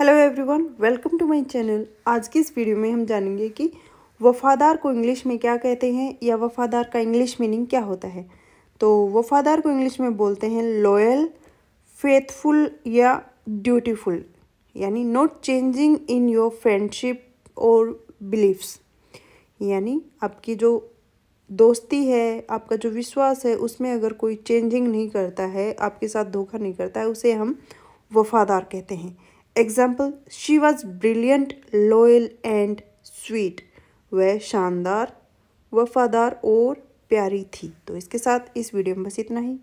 hello everyone welcome to my channel आज की इस वीडियो में हम जानेंगे कि वफ़ादार को इंग्लिश में क्या कहते हैं या वफ़ादार का इंग्लिश मीनिंग क्या होता है तो वफ़ादार को इंग्लिश में बोलते हैं लॉयल फेथफुल या ड्यूटीफुल यानी not changing in your friendship और बिलीफ्स यानी आपकी जो दोस्ती है आपका जो विश्वास है उसमें अगर कोई चेंजिंग नहीं करता है आपके साथ धोखा नहीं करता है उसे हम वफ़ादार कहते हैं example she was brilliant loyal and sweet वह शानदार वफादार और प्यारी थी तो इसके साथ इस वीडियो में बस इतना ही